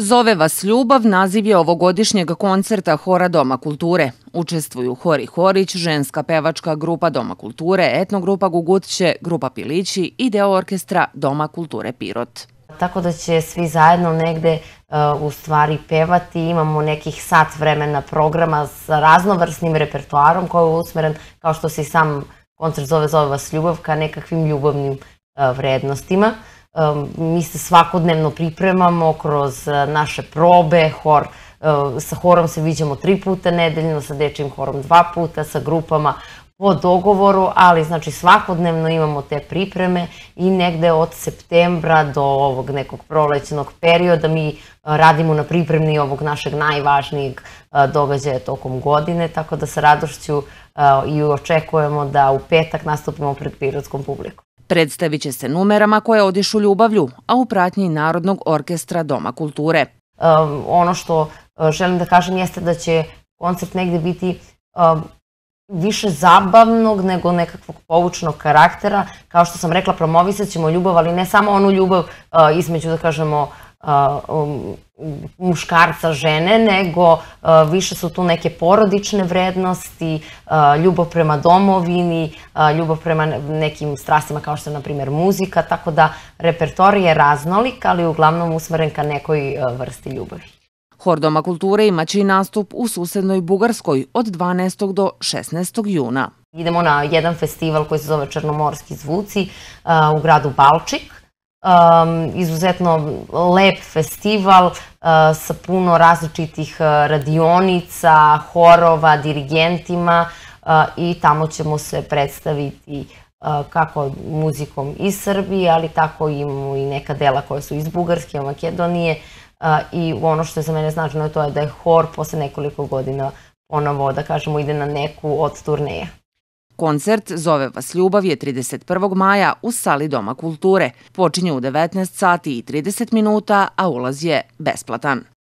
Zove vas ljubav naziv je ovogodišnjeg koncerta Hora Doma kulture. Učestvuju Hori Horić, ženska pevačka grupa Doma kulture, etnogrupa Gugutće, grupa Pilići i deo orkestra Doma kulture Pirot. Tako da će svi zajedno negde e, u stvari pevati, imamo nekih sat vremena programa sa raznovrsnim repertoarom koji je usmeren, kao što se i sam koncert zove Zove vas ljubav, ka nekakvim ljubavnim e, vrednostima mi se svakodnevno pripremamo kroz e, naše probe, hor, e, sa horom se viđamo tri puta nedeljno, sa dečim horom dva puta, sa grupama po dogovoru, ali znači svakodnevno imamo te pripreme i negde od septembra do ovog nekog prolećnog perioda mi e, radimo na pripremni ovog našeg najvažnijeg događaja tokom godine, tako da sa radošću i očekujemo da u petak nastupimo pred pirotskom publikom. Predstavit će se numerama koje odišu ljubavlju, a u pratnji Narodnog orkestra Doma kulture. ono što e, želim da kažem jeste da će koncert negde biti više zabavnog nego nekakvog povučnog karaktera. Kao što sam rekla, promovisat ćemo ljubav, ali ne samo onu ljubav e, između, da kažemo, Um, muškarca žene, nego više su tu neke porodične vrednosti, ljubav prema domovini, ljubav prema nekim strastima kao što je, na primjer, muzika, tako da repertor je raznolik, ali uglavnom usmeren ka nekoj vrsti ljubavi. Hor Doma kulture imaće i nastup u susednoj Bugarskoj od 12. do 16. juna. Idemo na jedan festival koji se zove Črnomorski zvuci u gradu Balčik Um, izuzetno lep festival sa puno različitih radionica, horova, dirigentima i tamo ćemo se predstaviti kako muzikom iz Srbije, ali tako imamo i neka dela koja su iz Bugarske, Makedonije i ono što je za mene značajno to je da je hor posle nekoliko godina ponovo, da kažemo, ide na neku od turneja. Koncert Zove vas ljubav je 31. maja u sali Doma kulture. Počinje u 19 sati i 30 minuta, a ulaz je besplatan.